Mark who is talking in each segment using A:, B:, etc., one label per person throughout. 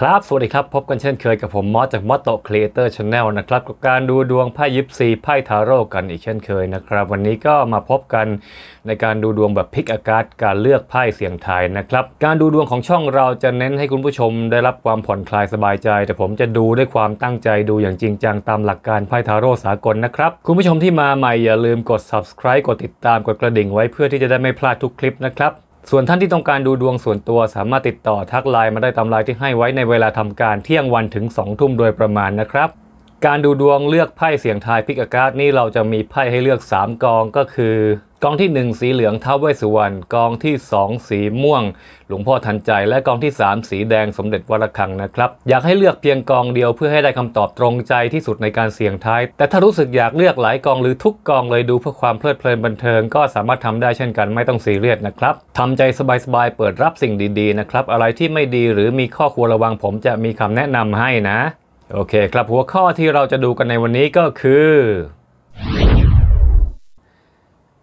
A: ครับสวัสดีครับ พบกันเช่นเคยกับผม มอสจากมอสโตครีเอเตอร์ชาแนลนะครับกับการดูดวงไพ่ยิปซีไพ่ทาโร่กันอีกเช่นเคยนะครับ วันนี้ก็มาพบกันในการดูดวงแบบพิกอากาศการเลือกไพ่เสียงทายนะครับ การดูดวงของช่องเราจะเน้นให้คุณผู้ชมได้รับความผ่อนคลายสบายใจ แต่ผมจะดูด้วยความตั้งใจดูอย่างจริงจังตามหลักการไพ่ทาโร่สากลนะครับ คุณผู้ชมที่มาใหม่อย่าลืมกด subscribe กดติดตามกดกระดิ่งไว้เพื่อที่จะได้ไม่พลาดทุกคลิปนะครับส่วนท่านที่ต้องการดูดวงส่วนตัวสามารถติดต่อทักไลน์มาได้ตามไลน์ที่ให้ไว้ในเวลาทำการเที่ยงวันถึง2ทุ่มโดยประมาณนะครับการดูดวงเลือกไพ่เสียงทายพิกอากาศนี่เราจะมีไพ่ให้เลือก 3กองก็คือกองที่ 1 สีเหลืองเท้าวเวสสุวรรณกองที่ 2 สีม่วง หลวงพ่อทันใจและกองที่ 3 สีแดงสมเด็จวรคังนะครับ อยากให้เลือกเพียงกองเดียวเพื่อให้ได้คำตอบตรงใจที่สุดในการเสี่ยงทาย แต่ถ้ารู้สึกอยากเลือกหลายกองหรือทุกกองเลยดูเพื่อความเพลิดเพลินบันเทิงก็สามารถทำได้เช่นกัน ไม่ต้องซีเรียสนะครับทำใจสบายๆเปิดรับสิ่งดีๆนะครับอะไรที่ไม่ดีหรือมีข้อควรระวังผมจะมีคำแนะนำให้นะโอเคครับหัวข้อที่เราจะดูกันในวันนี้ก็คือ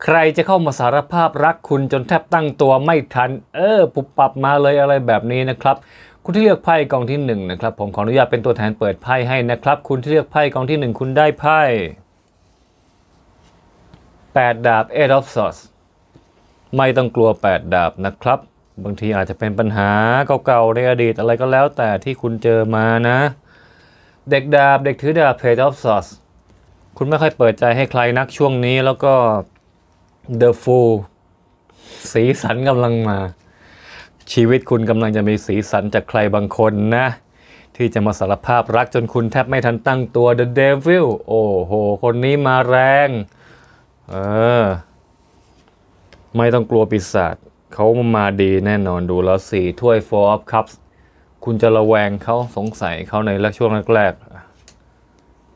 A: ใครจะเข้ามาสารภาพรักคุณจนแทบตั้งตัวไม่ทัน เออปุบปับมาเลยอะไรแบบนี้นะครับ คุณที่เลือกไพ่กองที่1นนะครับผมขออนุญาตเป็นตัวแทนเปิดไพ่ให้นะครับ คุณที่เลือกไพ่กองที่ 1 คุณได้ไพ่8ดาบ Eight of Swords ไม่ต้องกลัว 8 ดาบนะครับ บางทีอาจจะเป็นปัญหาเก่าๆ ในอดีตอะไรก็แล้ว แต่ที่คุณเจอมานะเด็กดาบเด็กถือดาบเพจออฟซอส คุณไม่ค่อยเปิดใจให้ใครนักช่วงนี้แล้วก็เดอะฟูลสีสันกำลังมา ชีวิตคุณกำลังจะมีสีสันจากใครบางคนนะ ที่จะมาสารภาพรักจนคุณแทบไม่ทันตั้งตัว The Devil โอ้โห คนนี้มาแรงเออไม่ต้องกลัวปีศาจเขามาดีแน่นอนดูแล้วสี่ถ้วย Four of Cups คุณจะระแวงเขาสงสัยเขาในช่วงแรก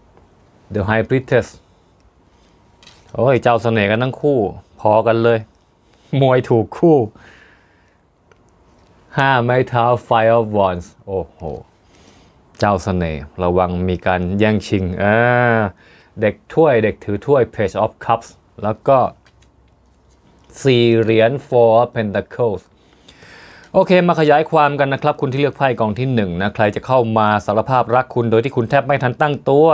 A: ๆ The High Priestess โอ้ยเจ้าเสน่ห์กันทั้งคู่ พอกันเลย มวยถูกคู่ห้าไม้เท้า Fire of Wands โอ้โห เจ้าเสน่ห์ระวังมีการแย่งชิงเด็กถ้วยเด็กถือถ้วย Page of Cups แล้วก็สี่เหรียญ Four of Pentacles โอเคมาขยายความกันนะครับคุณที่เลือกไพ่กองที่1นนะใครจะเข้ามาสารภาพรักคุณโดยที่คุณแทบไม่ทันตั้งตัว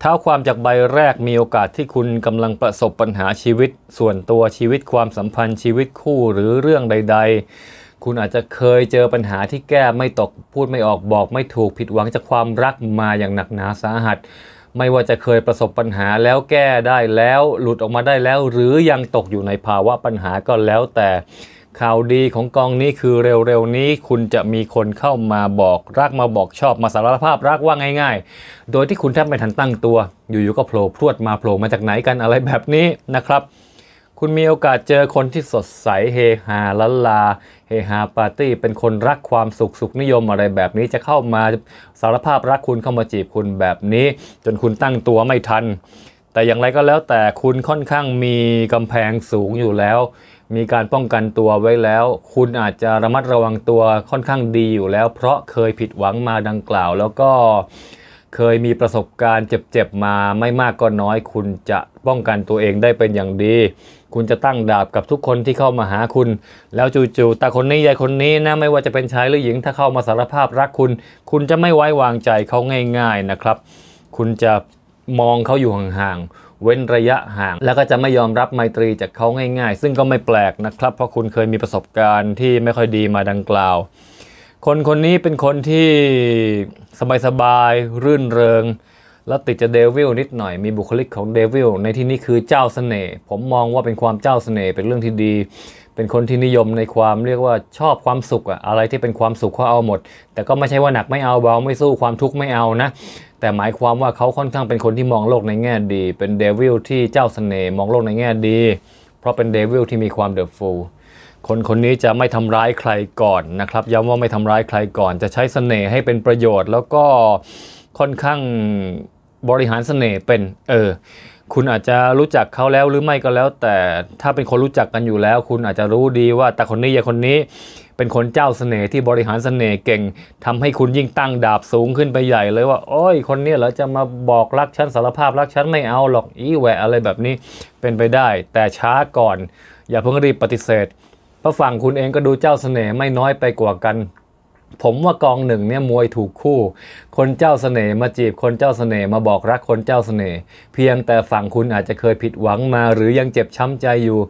A: เท้าความจากใบแรกมีโอกาสที่คุณกำลังประสบปัญหาชีวิต ส่วนตัวชีวิตความสัมพันธ์ชีวิตคู่หรือเรื่องใด ๆ คุณอาจจะเคยเจอปัญหาที่แก้ไม่ตกพูดไม่ออกบอกไม่ถูกผิดหวังจากความรักมาอย่างหนักหนาสาหัส ไม่ว่าจะเคยประสบปัญหาแล้วแก้ได้แล้วหลุดออกมาได้แล้ว หรือยังตกอยู่ในภาวะปัญหาก็แล้วแต่ข่าวดีของกองนี้คือเร็ว ๆ นี้คุณจะมีคนเข้ามาบอกรักมาบอกชอบมาสารภาพรักว่าง่าย ๆ โดยที่คุณแทบไม่ทันตั้งตัว อยู่ๆก็โผล่พรวดมาโผล่มาจากไหนกันอะไรแบบนี้นะครับ คุณมีโอกาสเจอคนที่สดใสเฮฮาละลา เฮฮาปาร์ตี้ เป็นคนรักความสุขสุขนิยมอะไรแบบนี้ จะเข้ามาสารภาพรักคุณเข้ามาจีบคุณแบบนี้ จนคุณตั้งตัวไม่ทัน แต่อย่างไรก็แล้วแต่คุณค่อนข้างมีกำแพงสูงอยู่แล้วมีการป้องกันตัวไว้แล้ว คุณอาจจะระมัดระวังตัวค่อนข้างดีอยู่แล้ว เพราะเคยผิดหวังมาดังกล่าว แล้วก็เคยมีประสบการณ์เจ็บๆมาไม่มากก็น้อย คุณจะป้องกันตัวเองได้เป็นอย่างดี คุณจะตั้งดาบกับทุกคนที่เข้ามาหาคุณ แล้วจู่ๆตาคนนี้ยายคนนี้นะไม่ว่าจะเป็นชายหรือหญิงถ้าเข้ามาสารภาพรักคุณ คุณจะไม่ไว้วางใจเขาง่าย ๆนะครับ คุณจะมองเขาอยู่ห่างๆเว้นระยะห่าง แล้วก็จะไม่ยอมรับไมตรีจากเขาง่ายๆ ซึ่งก็ไม่แปลกนะครับเพราะคุณเคยมีประสบการณ์ที่ไม่ค่อยดีมาดังกล่าว คนคนนี้เป็นคนที่ สบายๆรื่นเริงและติดจะเดวิลนิดหน่อยมีบุคลิกของเดวิลในที่นี้คือเจ้าสเสน่ห์ผมมองว่าเป็นความเจ้าสเสน่ห์เป็นเรื่องที่ดี เป็นคนที่นิยมในความเรียกว่าชอบความสุขอะอะไรที่เป็นความสุขเขาเอาหมด แต่ก็ไม่ใช่ว่าหนักไม่เอาเบาไม่สู้ความทุกข์ไม่เอานะแต่หมายความว่าเขาค่อนข้างเป็นคนที่มองโลกในแง่ดี เป็นเดวิลที่เจ้าสเสน่ห์มองโลกในแง่ดี เพราะเป็นเดวิลที่มีความเดอะฟูลคนคนนี้จะไม่ทำร้ายใครก่อนนะครับย้ำว่าไม่ทำร้ายใครก่อน จะใช้สเสน่ห์ให้เป็นประโยชน์ แล้วก็ค่อนข้างบริหารสเสน่ห์เป็น เออ คุณอาจจะรู้จักเขาแล้วหรือไม่ก็แล้ว แต่ถ้าเป็นคนรู้จักกันอยู่แล้ว คุณอาจจะรู้ดีว่าแต่คนนี้อย่าคนนี้เป็นคนเจ้าสเสน่ห์ที่บริหารสเสน่ห์เก่ง ทำให้คุณยิ่งตั้งดาบสูงขึ้นไปใหญ่เลยว่า โอ้ย คนนี้เหรอจะมาบอกรักฉันสารภาพรักฉันไม่เอาหรอกอีแหวะอะไรแบบนี้ เป็นไปได้ แต่ช้าก่อน อย่าเพิ่งรีบปฏิเสธเพราะฝั่งคุณเองก็ดูเจ้าสเสน่ห์ไม่น้อยไปกว่ากัน ผมว่ากองหนึ่งเนี่ย มวยถูกคู่ คนเจ้าสเสน่ห์มาจีบคนเจ้าสเสน่ห์มาบอกรักคนเจ้าสเสน่ห์เพียงแต่ฝั่งคุณอาจจะเคยผิดหวังมาหรือยังเจ็บช้ำใจอยู่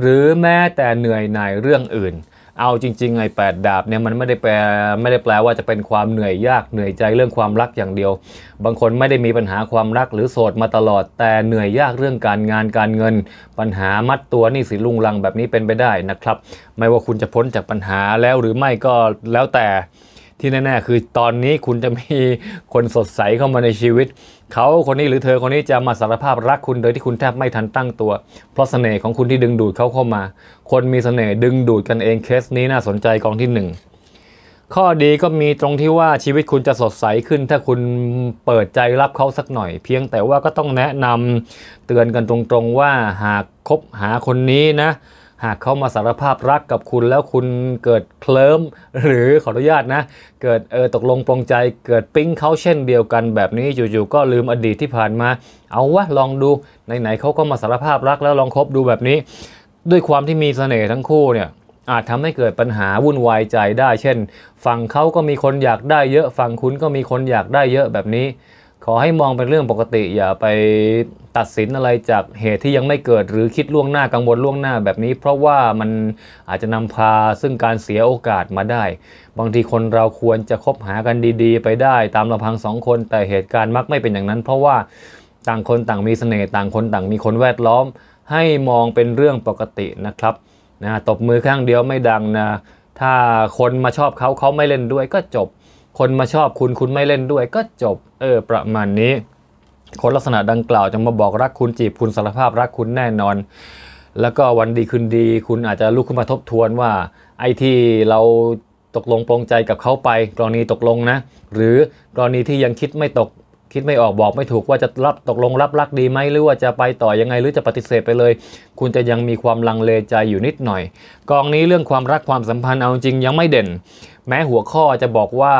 A: หรือแม้แต่เหนื่อยหน่ายเรื่องอื่นเอาจริงๆไอ้แปดดาบเนี่ยมันไม่ได้แปลไม่ได้แปลว่าจะเป็นความเหนื่อยยากเหนื่อยใจเรื่องความรักอย่างเดียว บางคนไม่ได้มีปัญหาความรักหรือโสดมาตลอด แต่เหนื่อยยากเรื่องการงานการเงิน ปัญหามัดตัวนี่สิลุงลังแบบนี้เป็นไปได้นะครับ ไม่ว่าคุณจะพ้นจากปัญหาแล้วหรือไม่ก็แล้วแต่ที่แน่ๆ คือตอนนี้คุณจะมีคนสดใสเข้ามาในชีวิต เขาคนนี้หรือเธอคนนี้จะมาสารภาพรักคุณโดยที่คุณแทบไม่ทันตั้งตัว เพราะเสน่ห์ของคุณที่ดึงดูดเขาเข้ามา คนมีเสน่ห์ดึงดูดกันเองเคสนี้น่าสนใจกองที่1ข้อดีก็มีตรงที่ว่าชีวิตคุณจะสดใสขึ้น ถ้าคุณเปิดใจรับเขาสักหน่อยเพียงแต่ว่าก็ต้องแนะนำเตือนกันตรงๆ ว่าหากคบหาคนนี้นะหากเขามาสารภาพรักกับคุณแล้วคุณเกิดเคลิ้มหรือขออนุญาตนะ เกิดเออตกลงปรงใจเกิดปิ๊งเขาเช่น เดียวกันแบบนี้อยู่ๆก็ลืมอดีตที่ผ่านมา เอาวะลองดูไหนๆเขาก็มาสารภาพรักแล้วลองคบดูแบบนี้ ด้วยความที่มีเสน่ห์ทั้งคู่เนี่ยอาจทำให้เกิดปัญหาวุ่นวายใจได้ เช่นฝั่งเขาก็มีคนอยากได้เยอะฝั่งคุณก็มีคนอยากได้เยอะแบบนี้ขอให้มองเป็นเรื่องปกติ อย่าไปตัดสินอะไรจากเหตุที่ยังไม่เกิดหรือคิดล่วงหน้ากังวลล่วงหน้าแบบนี้ เพราะว่ามันอาจจะนำพาซึ่งการเสียโอกาสมาได้ บางทีคนเราควรจะคบหากันดีๆ ไปได้ ตามลำพังสองคนแต่เหตุการณ์มักไม่เป็นอย่างนั้น เพราะว่าต่างคนต่างมีเสน่ห์ต่างคนต่างมีคนแวดล้อม ให้มองเป็นเรื่องปกตินะครับนะตบมือข้างเดียวไม่ดังนะถ้าคนมาชอบเขาเขาไม่เล่นด้วย ก็จบคนมาชอบคุณคุณไม่เล่นด้วยก็จบเออประมาณนี้ คนลักษณะดังกล่าวจะมาบอกรักคุณจีบคุณสารภาพรักคุณแน่นอน แล้วก็วันดีคืนดีคุณอาจจะลุกขึ้นมาทบทวนว่า ไอ้ที่เราตกลงปรงใจกับเขาไป กรณีตกลงนะ หรือกรณีที่ยังคิดไม่ตกคิดไม่ออกบอกไม่ถูกว่าจะรับตกลงรับรักดีไหมหรือว่าจะไปต่อยังไง หรือจะปฏิเสธไปเลย คุณจะยังมีความลังเลใจอยู่นิดหน่อย กองนี้เรื่องความรักความสัมพันธ์เอาจริงยังไม่เด่น แม้หัวข้อจะบอกว่า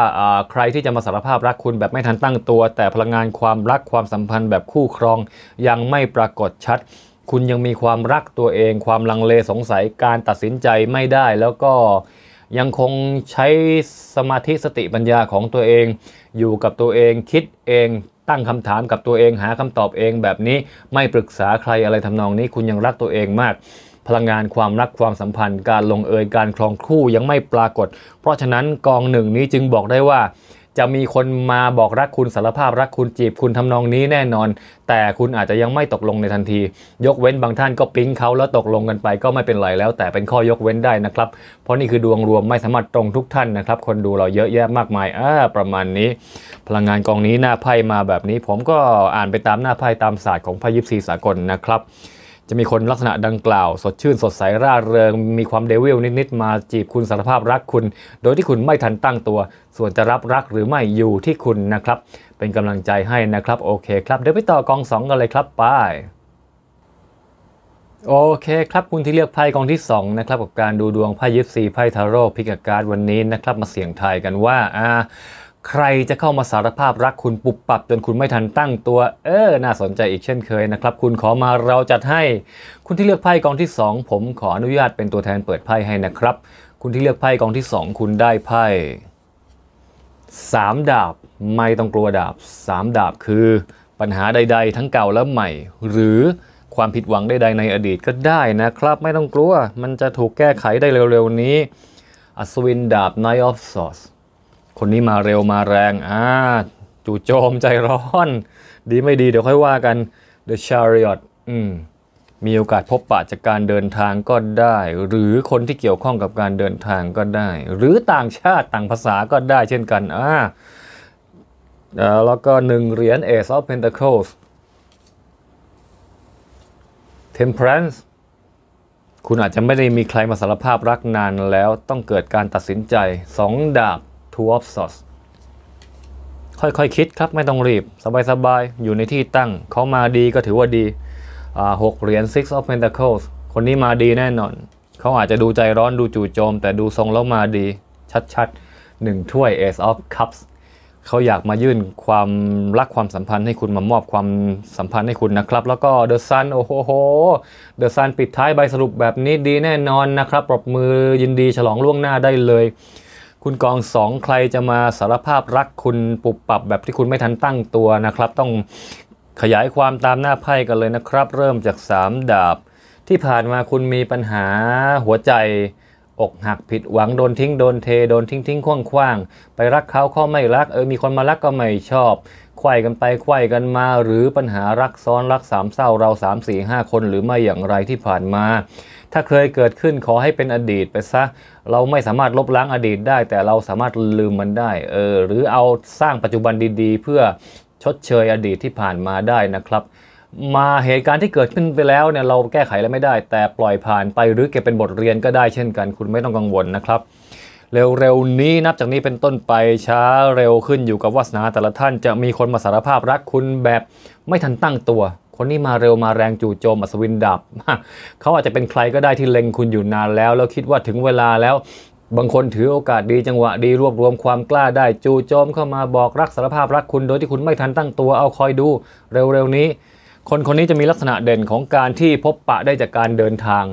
A: ใครที่จะมาสารภาพรักคุณแบบไม่ทันตั้งตัว แต่พลังงานความรักความสัมพันธ์แบบคู่ครองยังไม่ปรากฏชัด คุณยังมีความรักตัวเองความลังเลสงสัยการตัดสินใจไม่ได้แล้วก็ยังคงใช้สมาธิสติปัญญาของตัวเอง อยู่กับตัวเองคิดเอง ตั้งคำถามกับตัวเองหาคำตอบเองแบบนี้ไม่ปรึกษาใครอะไรทำนองนี้ คุณยังรักตัวเองมาก พลังงานความรักความสัมพันธ์ การลงเอยการคลองคู่ยังไม่ปรากฏ เพราะฉะนั้นกองหนึ่งนี้จึงบอกได้ว่าจะมีคนมาบอกรักคุณสารภาพรักคุณจีบคุณทำนองนี้แน่นอน แต่คุณอาจจะยังไม่ตกลงในทันที ยกเว้นบางท่านก็ปิ๊งเขาแล้วตกลงกันไปก็ไม่เป็นไรแล้ว แต่เป็นข้อยกเว้นได้นะครับ เพราะนี่คือดวงรวมไม่สามารถตรงทุกท่านนะครับคนดูเราเยอะแยะมากมายอ่าประมาณนี้ พลังงานกองนี้หน้าไพ่มาแบบนี้ ผมก็อ่านไปตามหน้าไพ่ตามศาสตร์ของไพ่ยิปซีสากลนะครับจะมีคนลักษณะดังกล่าว สดชื่นสดใสร่าเริงมีความเดวิลนิดๆมาจีบคุณสารภาพรักคุณ โดยที่คุณไม่ทันตั้งตัว ส่วนจะรับรักหรือไม่อยู่ที่คุณนะครับ เป็นกำลังใจให้นะครับ โอเคครับเดี๋ยวไปต่อกองสองกันเลยครับไป โอเคครับคุณที่เลือกไพ่กองที่2นะครับกับการดูดวงไพ่ยิปซีไพ่ทาโร่พิกาการ์ดวันนี้นะครับ มาเสี่ยงทายกันว่าอ่าใครจะเข้ามาสารภาพรักคุณปุบปับ จนคุณไม่ทันตั้งตัวเออน่าสนใจอีกเช่นเคยนะครับคุณขอมาเราจัดให้ คุณที่เลือกไพ่กองที่2ผมขออนุญาตเป็นตัวแทนเปิดไพ่ให้นะครับ คุณที่เลือกไพ่กองที่ 2 คุณได้ไพ่สามดาบไม่ต้องกลัวดาบสามดาบคือ ปัญหาใด ๆ ทั้งเก่าและใหม่ หรือความผิดหวังใดๆในอดีตก็ได้นะครับไม่ต้องกลัวมันจะถูกแก้ไขได้เร็วๆนี้อัศวินดาบ Knight of Swords คนนี้มาเร็วมาแรงอ่าจู่โจมใจร้อน ดีไม่ดีเดี๋ยวค่อยว่ากัน The Chariot อืมมีโอกาสพบปะจากการเดินทางก็ได้ หรือคนที่เกี่ยวข้องกับการเดินทางก็ได้ หรือต่างชาติต่างภาษาก็ได้เช่นกันอ่าแล้วก็หนึ่งเหรียญ Ace of Pentacles Temperance คุณอาจจะไม่ได้มีใครมาสารภาพรักนานแล้วต้องเกิดการตัดสินใจ สองดาบ two of swords ค่อยๆคคิดครับไม่ต้องรีบสบายๆ อยู่ในที่ตั้งเขามาดีก็ถือว่าดีหกเหรียญ six of pentacles คนนี้มาดีแน่นอน เขาอาจจะดูใจร้อนดูจู่โจม แต่ดูทรงแล้วมาดี ชัดๆหนึ่งถ้วย ace of cups เขาอยากมายื่นความรักความสัมพันธ์ให้คุณมามอบความสัมพันธ์ให้คุณนะครับ แล้วก็เดอะซันโอ้โหเดอะซันปิดท้ายใบสรุปแบบนี้ดีแน่นอนนะครับปรบมือยินดีฉลองล่วงหน้าได้เลยคุณกองสองใครจะมาสารภาพรักคุณปุบปับแบบที่คุณไม่ทันตั้งตัวนะครับ ต้องขยายความตามหน้าไพ่กันเลยนะครับ เริ่มจากสามดาบ ที่ผ่านมาคุณมีปัญหาหัวใจ อกหักผิดหวังโดนทิ้งโดนเทโดนทิ้งทิ้งคว่างคว่างไปรักเขาเขาไม่รัก เออมีคนมารักก็ไม่ชอบไขว้กันไปไขว้กันมาหรือปัญหารักซ้อนรักสามเศร้าเราสามสี่ห้าคนหรือไม่อย่างไรที่ผ่านมาถ้าเคยเกิดขึ้นขอให้เป็นอดีตไปซะ เราไม่สามารถลบล้างอดีตได้แต่เราสามารถลืมมันได้เออหรือเอาสร้างปัจจุบันดีๆเพื่อชดเชยอดีตที่ผ่านมาได้นะครับ มาเหตุการณ์ที่เกิดขึ้นไปแล้วเนี่ยเราแก้ไขแล้วไม่ได้ แต่ปล่อยผ่านไปหรือเก็บเป็นบทเรียนก็ได้เช่นกัน คุณไม่ต้องกังวลนะครับ เร็วๆนี้นับจากนี้เป็นต้นไปช้าเร็วขึ้นอยู่กับวาสนาแต่ละท่านจะมีคนมาสารภาพรักคุณแบบไม่ทันตั้งตัวคนนี้มาเร็วมาแรงจู่โจมอัศวินดับ เขาอาจจะเป็นใครก็ได้ที่เล็งคุณอยู่นานแล้ว แล้วคิดว่าถึงเวลาแล้วบางคนถือโอกาสดีจังหวะดีรวบรวมความกล้าได้ จู่โจมเข้ามาบอกรักสารภาพรักคุณโดยที่คุณไม่ทันตั้งตัวเอาคอยดูเร็วๆนี้ คนคนนี้จะมีลักษณะเด่นของการที่พบปะได้จากการเดินทาง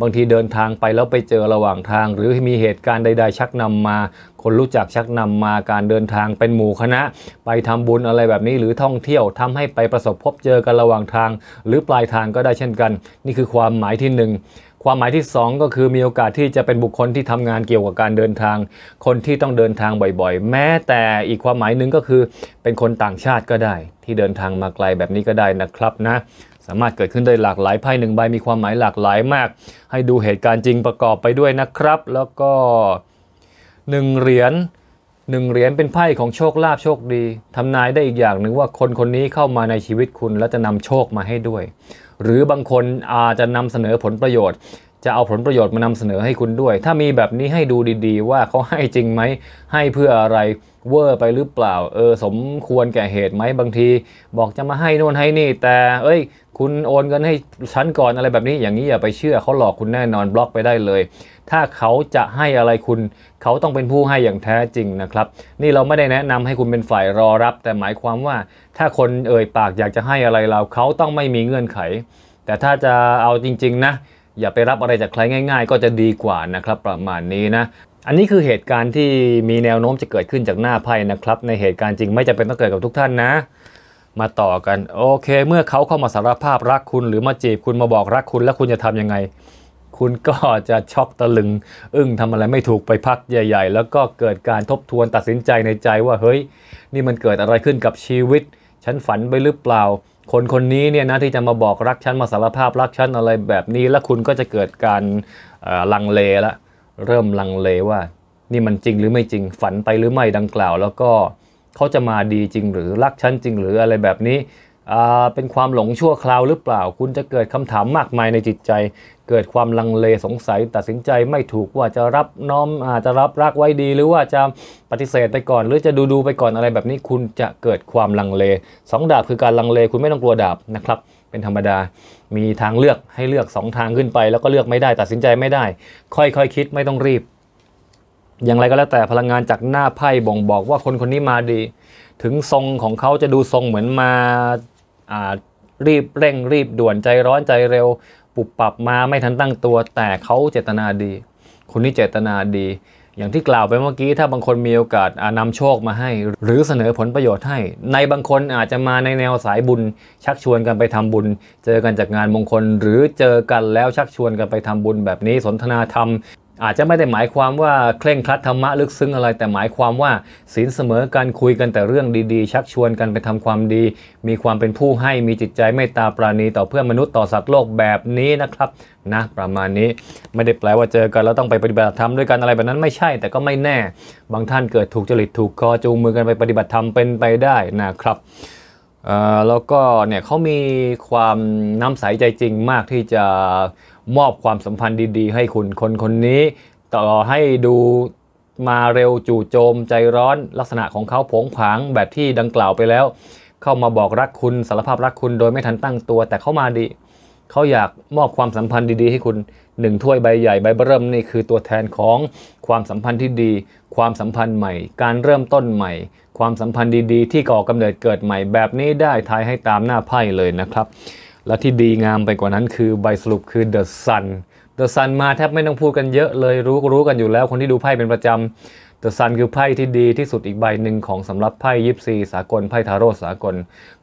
A: บางทีเดินทางไปแล้วไปเจอระหว่างทาง หรือมีเหตุการณ์ใดๆ ชักนำมา คนรู้จักชักนำมาการเดินทางเป็นหมู่คณะ ไปทำบุญอะไรแบบนี้ หรือท่องเที่ยวทำให้ไปประสบพบเจอกันระหว่างทาง หรือปลายทางก็ได้เช่นกัน นี่คือความหมายที่ 1 ความหมายที่ 2 ก็คือมีโอกาสที่จะเป็นบุคคลที่ทำงานเกี่ยวกับการเดินทาง คนที่ต้องเดินทางบ่อยๆ แม้ แต่อีกความหมายหนึ่งก็คือเป็นคนต่างชาติก็ได้ ที่เดินทางมาไกลแบบนี้ก็ได้นะครับนะสามารถเกิดขึ้นได้หลากหลายไพ่หนึ่งใบมีความหมายหลากหลายมาก ให้ดูเหตุการณ์จริงประกอบไปด้วยนะครับ แล้วก็หนึ่งเหรียญหนึ่งเหรียญเป็นไพ่ของโชคลาภโชคดี ทำนายได้อีกอย่างหนึ่งว่าคนคนนี้เข้ามาในชีวิตคุณ และจะนำโชคมาให้ด้วย หรือบางคนอาจจะนำเสนอผลประโยชน์ จะเอาผลประโยชน์มานำเสนอให้คุณด้วย ถ้ามีแบบนี้ให้ดูดี ๆ ว่าเขาให้จริงไหมให้เพื่ออะไรเวอร์ไปหรือเปล่าเออสมควรแก่เหตุไหมบางที บอกจะมาให้นู่นให้นี่แต่เอ้ยคุณโอนเงินให้ฉันก่อนอะไรแบบนี้อย่างนี้อย่าไปเชื่อเขาหลอกคุณแน่นอนบล็อกไปได้เลย ถ้าเขาจะให้อะไรคุณเขาต้องเป็นผู้ให้อย่างแท้จริงนะครับ นี่เราไม่ได้แนะนำให้คุณเป็นฝ่ายรอรับ แต่หมายความว่าถ้าคนเอ่ยปากอยากจะให้อะไรเราเขาต้องไม่มีเงื่อนไข แต่ถ้าจะเอาจริง ๆ นะ อย่าไปรับอะไรจากใครง่าย ๆ ก็จะดีกว่านะครับ ประมาณนี้นะ อันนี้คือเหตุการณ์ที่มีแนวโน้มจะเกิดขึ้นจากหน้าไพ่นะครับ ในเหตุการณ์จริงไม่จำเป็นต้องเกิดกับทุกท่านนะมาต่อกันโอเคเมื่อเขาเข้ามาสารภาพรักคุณหรือมาจีบคุณมาบอกรักคุณแล้วคุณจะทํำยังไง คุณก็จะช็อกตะลึง อึ้งทำอะไรไม่ถูกไปพักใหญ่ๆ แล้วก็เกิดการทบทวนตัดสินใจในใจว่าเฮ้ย นี่มันเกิดอะไรขึ้นกับชีวิต ฉันฝันไปหรือเปล่า คนคนนี้เนี่ยนะที่จะมาบอกรักฉันมาสารภาพรักฉันอะไรแบบนี้ แล้วคุณก็จะเกิดการลังเลละเริ่มลังเลว่า นี่มันจริงหรือไม่จริงฝันไปหรือไม่ดังกล่าวแล้วก็เขาจะมาดีจริงหรือรักฉันจริงหรืออะไรแบบนี้ เป็นความหลงชั่วคราว หรือเปล่า คุณจะเกิดคำถามมากมายในจิตใจ เกิดความลังเลสงสัย ตัดสินใจไม่ถูกว่าจะรับน้อมอาจจะรับรักไว้ดี หรือว่าจะปฏิเสธไปก่อน หรือจะดูดูไปก่อนอะไรแบบนี้ คุณจะเกิดความลังเลสองดาบคือการลังเลคุณไม่ต้องกลัวดาบนะครับ เป็นธรรมดามีทางเลือกให้เลือก2ทางขึ้นไป แล้วก็เลือกไม่ได้ตัดสินใจไม่ได้ ค่อยๆคคิดไม่ต้องรีบอย่างไรก็แล้วแต่พลังงานจากหน้าไพ่บ่งบอกว่าคนคนนี้มาดี ถึงทรงของเขาจะดูทรงเหมือนมาารีบเร่งรีบด่วนใจร้อนใจเร็วปุบปรับมาไม่ทันตั้งตัว แต่เขาเจตนาดี คนนี้เจตนาดี อย่างที่กล่าวไปเมื่อกี้ถ้าบางคนมีโอกาสนำโชคมาให้ หรือเสนอผลประโยชน์ให้ ในบางคนอาจจะมาในแนวสายบุญ ชักชวนกันไปทำบุญ เจอกันจากงานมงคล หรือเจอกันแล้วชักชวนกันไปทำบุญ แบบนี้สนทนาธรรมอาจจะไม่ได้หมายความว่าเคร่งครัดธรรมะลึกซึ้งอะไร แต่หมายความว่าศีลเสมอกันคุยกันแต่เรื่องดีๆ ชักชวนกันไปทำความดี มีความเป็นผู้ให้มีจิตใจเมตตาปราณีต่อเพื่อนมนุษย์ต่อสัตว์โลกแบบนี้นะครับนะประมาณนี้ไม่ได้แปลว่าเจอกันแล้วต้องไปปฏิบัติธรรมด้วยกันอะไรแบบนั้นไม่ใช่ แต่ก็ไม่แน่บางท่านเกิดถูกจริตถูกคอจูงมือกันไปปฏิบัติธรรมเป็นไปได้นะครับแล้วก็เนี่ยเขามีความน้ำใสใจจริงมากที่จะมอบความสัมพันธ์ดีๆ ให้คุณคนคนนี้ ต่อให้ดูมาเร็วจู่โจมใจร้อน ลักษณะของเขาผงผาง แบบที่ดังกล่าวไปแล้ว เข้ามาบอกรักคุณสารภาพรักคุณโดยไม่ทันตั้งตัว แต่เขามาดีเขาอยากมอบความสัมพันธ์ดีๆ ให้คุณหนึ่งถ้วยใบใหญ่ใบเริ่ม นี่คือตัวแทนของความสัมพันธ์ที่ดี ความสัมพันธ์ใหม่ การเริ่มต้นใหม่ ความสัมพันธ์ดีๆที่ก่อกำเนิดเกิดใหม่แบบนี้ได้ทายให้ตามหน้าไพ่เลยนะครับและที่ดีงามไปกว่านั้นคือใบสรุปคือเดอะซันเดอะซันมาแทบไม่ต้องพูดกันเยอะเลย รู้รู้กันอยู่แล้วคนที่ดูไพ่เป็นประจำเดอะซันคือไพ่ที่ดีที่สุดอีกใบหนึ่งของสำหรับไพ่ยิปซี สากลไพ่ทาโร่สากล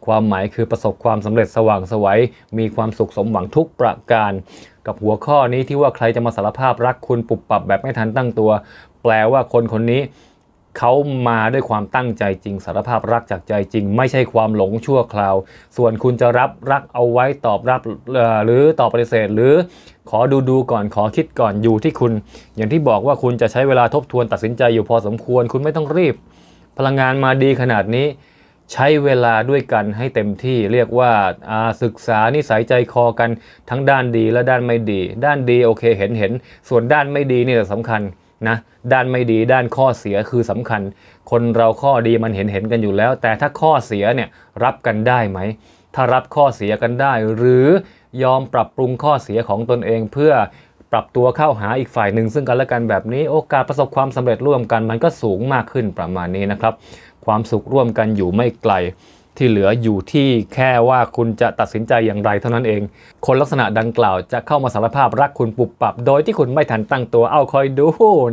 A: ความหมายคือประสบความสำเร็จสว่างสวย มีความสุขสมหวังทุกประการ กับหัวข้อนี้ที่ว่าใครจะมาสารภาพรักคุณปุบปับแบบไม่ทันตั้งตัว แปลว่าคนคนนี้เขามาด้วยความตั้งใจจริง สารภาพรักจากใจจริง ไม่ใช่ความหลงชั่วคราว ส่วนคุณจะรับรักเอาไว้ตอบรับหรือตอบปฏิเสธหรือขอดูดูก่อนขอคิดก่อนอยู่ที่คุณ อย่างที่บอกว่าคุณจะใช้เวลาทบทวนตัดสินใจอยู่พอสมควรคุณไม่ต้องรีบ พลังงานมาดีขนาดนี้ ใช้เวลาด้วยกันให้เต็มที่ เรียกว่าาศึกษานิสัยใจคอกันทั้งด้านดีและด้านไม่ดี ด้านดีโอเคเห็นเห็นส่วนด้านไม่ดีนี่แหละสำคัญนะด้านไม่ดีด้านข้อเสียคือสำคัญ คนเราข้อดีมันเห็นเห็นกันอยู่แล้ว แต่ถ้าข้อเสียเนี่ยรับกันได้ไหมถ้ารับข้อเสียกันได้ หรือยอมปรับปรุงข้อเสียของตนเอง เพื่อปรับตัวเข้าหาอีกฝ่ายหนึ่งซึ่งกันและกันแบบนี้ โอกาสประสบความสำเร็จร่วมกันมันก็สูงมากขึ้นประมาณนี้นะครับ ความสุขร่วมกันอยู่ไม่ไกลที่เหลืออยู่ที่แค่ว่าคุณจะตัดสินใจอย่างไรเท่านั้นเอง คนลักษณะดังกล่าวจะเข้ามาสารภาพรักคุณปุบปับโดยที่คุณไม่ทันตั้งตัวเอาคอยดู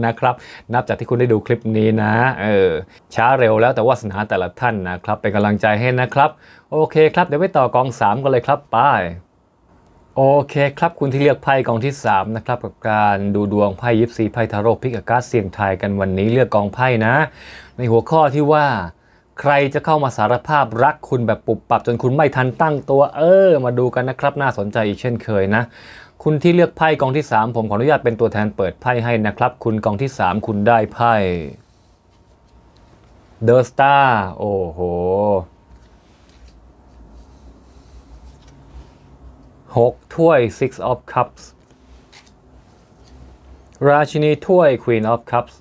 A: นะครับ นับจากที่คุณได้ดูคลิปนี้นะ เออ ช้าเร็วแล้วแต่วาสนาแต่ละท่านนะครับ เป็นกำลังใจให้นะครับ โอเคครับ เดี๋ยวไปต่อกอง 3กันเลยครับไป โอเคครับ คุณที่เลือกไพ่กองที่3นะครับกับการดูดวงไพ่ยิปซีไพ่ทาโร่พิกอัการเสี่ยงทายกันวันนี้เลือกกองไพ่นะ ในหัวข้อที่ว่าใครจะเข้ามาสารภาพรักคุณแบบปุบปับจนคุณไม่ทันตั้งตัวเออ มาดูกันนะครับ น่าสนใจอีกเช่นเคยนะ คุณที่เลือกไพ่กองที่ 3 ผมขออนุญาตเป็นตัวแทนเปิดไพ่ให้นะครับ คุณกองที่ 3 คุณได้ไพ่เดอะสตาร์โอ้โหหกถ้วย six of cups ราชินีถ้วย queen of cups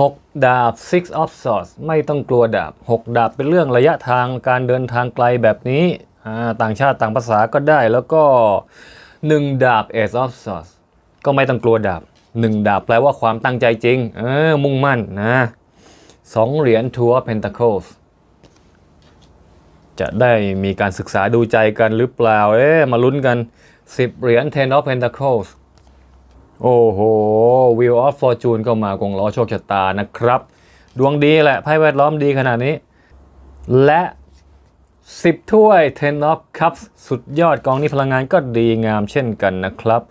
A: 6 ดาบ Six of Swords ไม่ต้องกลัวดาบ 6 ดาบเป็นเรื่องระยะทางการเดินทางไกลแบบนี้ ต่างชาติต่างภาษาก็ได้แล้วก็ 1 ดาบ Ace of Swords ก็ไม่ต้องกลัวดาบ 1 ดาบแปลว่าความตั้งใจจริงเออมุ่งมั่นนะสองเหรียญ Two of Pentacles จะได้มีการศึกษาดูใจกันหรือเปล่าเอ๊ะมาลุ้นกัน 10 เหรียญ Ten of Pentacles โอ้โหวิวออฟฟอร์จูนก็มากงล้อโชคชะตานะครับ ดวงดีแหละไพ่แวดล้อมดีขนาดนี้ และ 10 ถ้วยเทนอฟคัพสุดยอดกองนี้พลังงานก็ดีงามเช่นกันนะครับ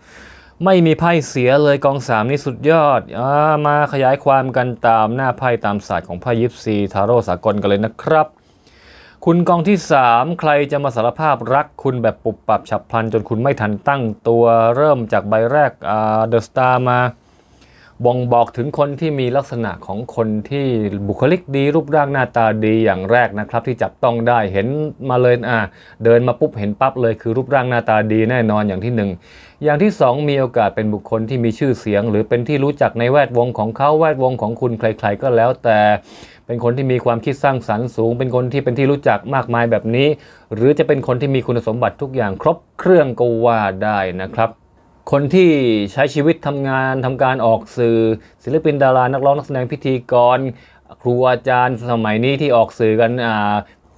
A: ไม่มีไพ่เสียเลยกอง3นี่สุดยอดอามาขยายความกันตามหน้าไพ่ตามศาสตร์ของไพ่ยิปซี ทาโร่สากลกันเลยนะครับคุณกองที่ 3 ใครจะมาสารภาพรักคุณแบบปุบปับฉับพลันจนคุณไม่ทันตั้ง ตัวเริ่มจากใบแรกเดอะสตาร์มาบ่งบอกถึงคนที่มีลักษณะของคนที่บุคลิกดีรูปร่างหน้าตาดีอย่างแรกนะครับที่จับต้องได้เห็นมาเลยอ่าเดินมาปุ๊บเห็นปั๊บเลย คือรูปร่างหน้าตาดีแน่นอนอย่างที่1อย่างที่ 2 มีโอกาสเป็นบุคคลที่มีชื่อเสียง หรือเป็นที่รู้จักในแวดวงของเขาแวดวงของคุณใคร ๆ ก็แล้วแต่เป็นคนที่มีความคิดสร้างสรรค์สูง เป็นคนที่เป็นที่รู้จักมากมายแบบนี้ หรือจะเป็นคนที่มีคุณสมบัติทุกอย่างครบเครื่องก็ว่าได้นะครับ คนที่ใช้ชีวิตทำงานทำการออกสื่อศิลปิน ดารา นักร้องนักแสดงพิธีกร ครูอาจารย์สมัยนี้ที่ออกสื่อกัน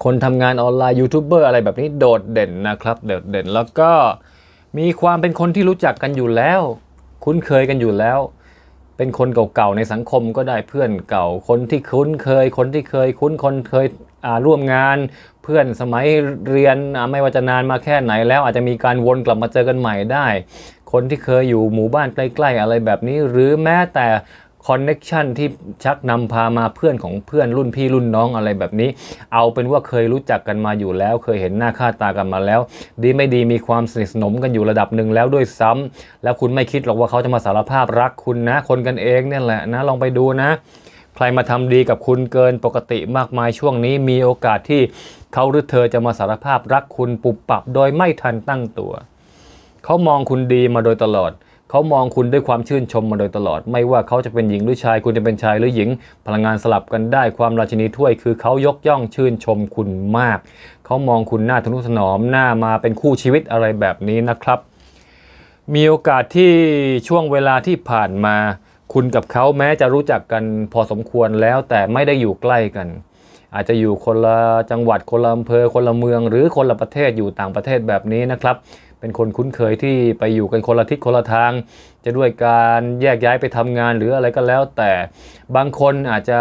A: คนทำงานออนไลน์ยูทูบเบอร์อะไรแบบนี้โดดเด่นนะครับโดดเด่นแล้วก็มีความเป็นคนที่รู้จักกันอยู่แล้ว คุ้นเคยกันอยู่แล้วเป็นคนเก่าๆ ในสังคมก็ได้เพื่อนเก่าคนที่คุ้นเคย คนที่เคยคุ้นคนเคยร่วมงาน เพื่อนสมัยเรียนไม่ว่าจะนานมาแค่ไหนแล้วอาจจะมีการวนกลับมาเจอกันใหม่ได้ คนที่เคยอยู่หมู่บ้านใกล้ๆ อะไรแบบนี้หรือแม้แต่คอนเน็ชันที่ชักนำพามาเพื่อนของเพื่อนรุ่นพี่รุ่นน้องอะไรแบบนี้ เอาเป็นว่าเคยรู้จักกันมาอยู่แล้ว เคยเห็นหน้าค่าตากันมาแล้ว ดีไม่ดีมีความสนิทสนมกันอยู่ระดับหนึ่งแล้วด้วยซ้ำ แล้วคุณไม่คิดหรอกว่าเขาจะมาสารภาพรักคุณนะ คนกันเองเนี่ยแหละนะลองไปดูนะ ใครมาทำดีกับคุณเกินปกติมากมายช่วงนี้มีโอกาสที่เขาหรือเธอจะมาสารภาพรักคุณปุบปับ โดยไม่ทันตั้งตัว เขามองคุณดีมาโดยตลอดเขามองคุณด้วยความชื่นชมมาโดยตลอดไม่ว่าเขาจะเป็นหญิงหรือชาย คุณจะเป็นชายหรือหญิงพลังงานสลับกันได้ ความราชินีถ้วย คือเขายกย่องชื่นชมคุณมาก เขามองคุณหน้าทนุถนอมหน้ามาเป็นคู่ชีวิตอะไรแบบนี้นะครับ มีโอกาสที่ช่วงเวลาที่ผ่านมาคุณกับเขาแม้จะรู้จักกันพอสมควรแล้วแต่ไม่ได้อยู่ใกล้กัน อาจจะอยู่คนละจังหวัดคนละอำเภอ คนละเมือง หรือคนละประเทศอยู่ต่างประเทศแบบนี้นะครับเป็นคนคุ้นเคยที่ไปอยู่กันคนละทิศคนละทาง จะด้วยการแยกย้ายไปทำงานหรืออะไรก็แล้ว แต่บางคนอาจจะ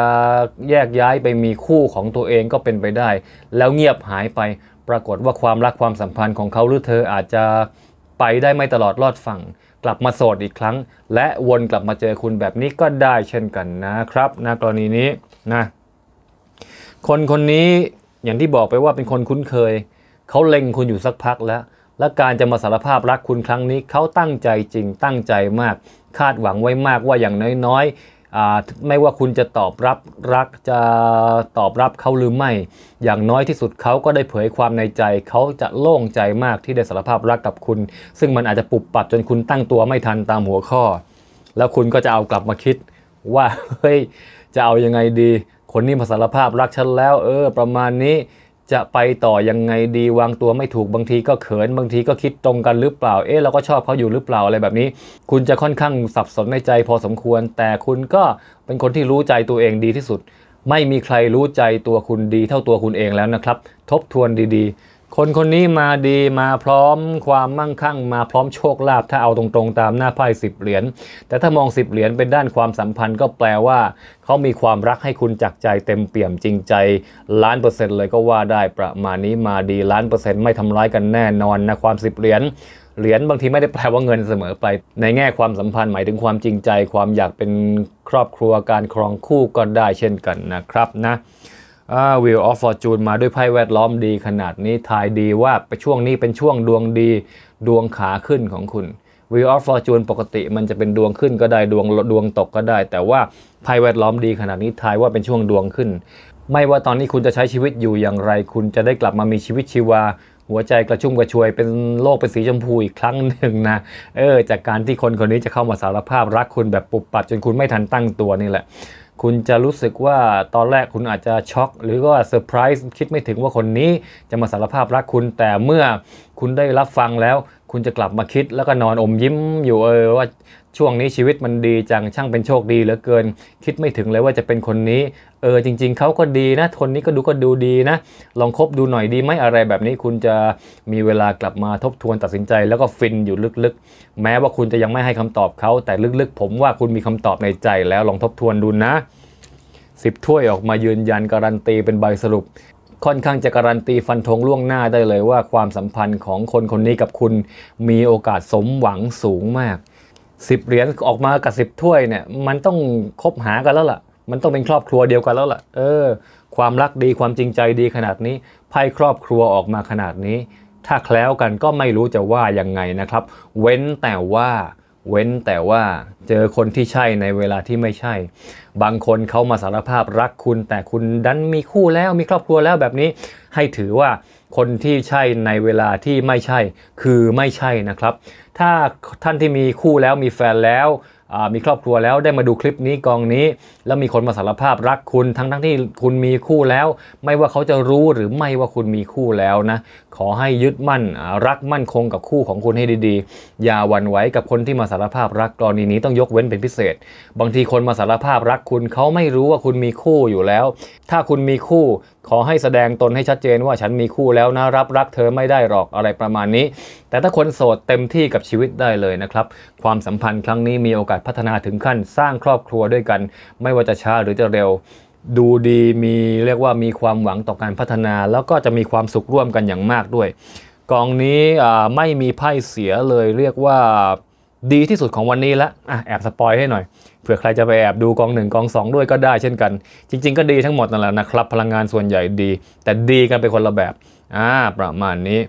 A: แยกย้ายไปมีคู่ของตัวเองก็เป็นไปได้ แล้วเงียบหายไปปรากฏว่าความรักความสัมพันธ์ของเขาหรือเธออาจจะไปได้ไม่ตลอดรอดฝั่งกลับมาโสดอีกครั้ง และวนกลับมาเจอคุณแบบนี้ก็ได้เช่นกันนะครับนะกรณีนี้นะ คนคนนี้อย่างที่บอกไปว่าเป็นคนคุ้นเคยเขาเล็งคุณอยู่สักพักแล้วและการจะมาสารภาพรักคุณครั้งนี้เขาตั้งใจจริงตั้งใจมาก คาดหวังไว้มากว่าอย่างน้อยๆไม่ว่าคุณจะตอบรับรักจะตอบรับเขาหรือไม่ อย่างน้อยที่สุดเขาก็ได้เผยความในใจ เขาจะโล่งใจมากที่ได้สารภาพรักกับคุณ ซึ่งมันอาจจะปุบปับจนคุณตั้งตัวไม่ทันตามหัวข้อ แล้วคุณก็จะเอากลับมาคิด ว่าเฮ้ยจะเอายังไงดี คนนี้มาสารภาพรักฉันแล้ว เออ ประมาณนี้จะไปต่อยังไงดีวางตัวไม่ถูกบางที ก็เขินบางทีก็คิดตรงกันหรือเปล่าเอ๊ะเราก็ชอบเขาอยู่หรือเปล่าอะไรแบบนี้ คุณจะค่อนข้างสับสนในใจพอสมควร แต่คุณก็เป็นคนที่รู้ใจตัวเองดีที่สุด ไม่มีใครรู้ใจตัวคุณดีเท่าตัวคุณเองแล้วนะครับ ทบทวนดี ๆคนคนนี้มาดีมาพร้อมความมั่งคั่งมาพร้อมโชคลาภถ้าเอาตรงๆตามหน้าไพ่สิบเหรียญแต่ถ้ามองสิบเหรียญเป็นด้านความสัมพันธ์ก็แปลว่าเขามีความรักให้คุณจากใจเต็มเปี่ยมจริงใจล้านเปอร์เซ็นต์เลยก็ว่าได้ประมาณนี้มาดีล้านเปอร์เซ็นต์ไม่ทำร้ายกันแน่นอนนะความสิบเหรียญเหรียญบางทีไม่ได้แปลว่าเงินเสมอไป ในแง่ความสัมพันธ์หมายถึงความจริงใจความอยากเป็นครอบครัวการครองคู่ก็ได้เช่นกันนะครับนะวิวออฟฟอร์จูนมาด้วยไพ่แวดล้อมดีขนาดนี้ทายดีว่าไปช่วงนี้เป็นช่วงดวงดี ดวงขาขึ้นของคุณวิวออฟฟอร์จูนปกติมันจะเป็นดวงขึ้นก็ได้ดวงดวงตกก็ได้ แต่ว่าไพ่แวดล้อมดีขนาดนี้ทายว่าเป็นช่วงดวงขึ้น ไม่ว่าตอนนี้คุณจะใช้ชีวิตอยู่อย่างไร คุณจะได้กลับมามีชีวิตชีวา หัวใจกระชุ่มกระชวยเป็นโลกเป็นสีชมพูอีกครั้งหนึ่งนะเออ จากการที่คนคนนี้จะเข้ามาสารภาพรักคุณแบบปุบปับจนคุณไม่ทันตั้งตัวนี่แหละคุณจะรู้สึกว่าตอนแรกคุณอาจจะช็อก หรือว่าเซอร์ไพรส์คิดไม่ถึงว่าคนนี้จะมาสารภาพรักคุณแต่เมื่อคุณได้รับฟังแล้ว คุณจะกลับมาคิดแล้วก็นอนอมยิ้มอยู่เออว่าช่วงนี้ชีวิตมันดีจังช่างเป็นโชคดีเหลือเกิน คิดไม่ถึงเลยว่าจะเป็นคนนี้ เออจริง ๆเขาก็ดีนะคนนี้ก็ดูก็ดูดีนะ ลองคบดูหน่อยดีไหมอะไรแบบนี้คุณจะมีเวลากลับมาทบทวนตัดสินใจ แล้วก็ฟินอยู่ลึกๆ แม้ว่าคุณจะยังไม่ให้คำตอบเขาแต่ลึกๆ ผมว่าคุณมีคำตอบในใจ แล้วลองทบทวนดูนะสิบถ้วยออกมายืนยันการันตีเป็นใบสรุปค่อนข้างจะการันตีฟันธงล่วงหน้าได้เลยว่า ความสัมพันธ์ของคนคนนี้กับคุณมีโอกาสสมหวังสูงมากสิบเหรียญออกมากับสิบถ้วยเนี่ยมันต้องคบหากันแล้วล่ะ มันต้องเป็นครอบครัวเดียวกันแล้วล่ะ เออ ความรักดีความจริงใจดีขนาดนี้ไพ่ครอบครัวออกมาขนาดนี้ ถ้าแคล้วกันก็ไม่รู้จะว่ายังไงนะครับ เว้นแต่ว่าเว้นแต่ว่าเจอคนที่ใช่ในเวลาที่ไม่ใช่ บางคนเขามาสารภาพรักคุณแต่คุณดันมีคู่แล้ว มีครอบครัวแล้วแบบนี้ ให้ถือว่า คนที่ใช่ในเวลาที่ไม่ใช่ คือไม่ใช่นะครับถ้าท่านที่มีคู่แล้วมีแฟนแล้ว มีครอบครัวแล้วได้มาดูคลิปนี้กองนี้ แล้วมีคนมาสารภาพรักคุณทั้งทั้งที่คุณมีคู่แล้ว ไม่ว่าเขาจะรู้หรือไม่ว่าคุณมีคู่แล้วนะขอให้ยึดมั่นรักมั่นคงกับคู่ของคุณให้ดีๆ อย่าหวั่นไหวกับคนที่มาสารภาพรักกรณีนี้ต้องยกเว้นเป็นพิเศษ บางทีคนมาสารภาพรักคุณเขาไม่รู้ว่าคุณมีคู่อยู่แล้ว ถ้าคุณมีคู่ ขอให้แสดงตนให้ชัดเจนว่าฉันมีคู่แล้วนะ รับรักเธอไม่ได้หรอกอะไรประมาณนี้ แต่ถ้าคนโสดเต็มที่กับชีวิตได้เลยนะครับ ความสัมพันธ์ครั้งนี้มีโอกาสพัฒนาถึงขั้น สร้างครอบครัวด้วยกัน ไม่ว่าจะช้าหรือจะเร็วดูดีมีเรียกว่ามีความหวังต่อการพัฒนาแล้วก็จะมีความสุขร่วมกันอย่างมากด้วย กองนี้ไม่มีไพ่เสียเลยเรียกว่าดีที่สุดของวันนี้ละอ่ะแอบสปอยให้หน่อย เผื่อใครจะไปแอบดูกองหนึ่งกองสองด้วยก็ได้เช่นกัน จริง ๆก็ดีทั้งหมดนั่นแหละนะครับพลังงานส่วนใหญ่ดี แต่ดีกันไปคนละแบบอ่าประมาณนี้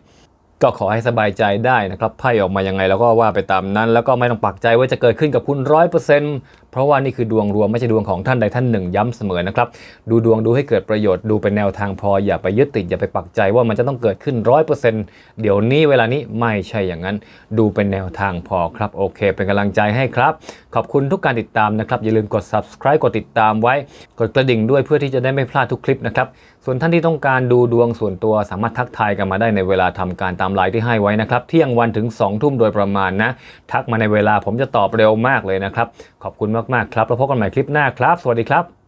A: ก็ขอให้สบายใจได้นะครับไพ่ออกมายังไงแล้วก็ว่าไปตามนั้น แล้วก็ไม่ต้องปักใจว่าจะเกิดขึ้นกับคุณร้อยเปอร์เซ็นต์เพราะว่านี่คือดวงรวมไม่ใช่ดวงของท่านใดท่านหนึ่งย้ำเสมอนะครับดูดวงดูให้เกิดประโยชน์ดูเป็นแนวทางพออย่าไปยึดติด อย่าไปปักใจว่ามันจะต้องเกิดขึ้นร้อยเปอร์เซ็นต์เดี๋ยวนี้เวลานี้ไม่ใช่อย่างนั้น ดูเป็นแนวทางพอครับ โอเคเป็นกำลังใจให้ครับ ขอบคุณทุกการติดตามนะครับ อย่าลืมกด subscribe กดติดตามไว้ กดกระดิ่งด้วยเพื่อที่จะได้ไม่พลาดทุกคลิปนะครับส่วนท่านที่ต้องการดูดวงส่วนตัวสามารถทักทายกันมาได้ในเวลาทำการตามไลน์ที่ให้ไว้นะครับเที่ยงวันถึง2ทุ่มโดยประมาณนะ ทักมาในเวลาผมจะตอบเร็วมากเลยนะครับขอบคุณมาก ๆ ครับ แล้วพบกันใหม่คลิปหน้าครับ สวัสดีครับ